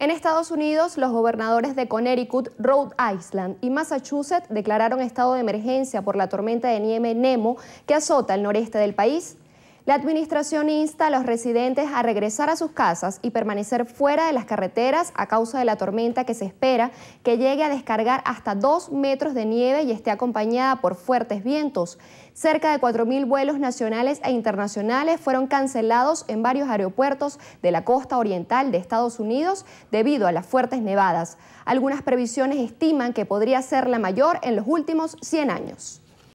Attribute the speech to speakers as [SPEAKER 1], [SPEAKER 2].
[SPEAKER 1] En Estados Unidos, los gobernadores de Connecticut, Rhode Island y Massachusetts declararon estado de emergencia por la tormenta de nieve Nemo que azota el noreste del país. La administración insta a los residentes a regresar a sus casas y permanecer fuera de las carreteras a causa de la tormenta que se espera que llegue a descargar hasta 2 metros de nieve y esté acompañada por fuertes vientos. Cerca de 4.000 vuelos nacionales e internacionales fueron cancelados en varios aeropuertos de la costa oriental de Estados Unidos debido a las fuertes nevadas. Algunas previsiones estiman que podría ser la mayor en los últimos 100 años.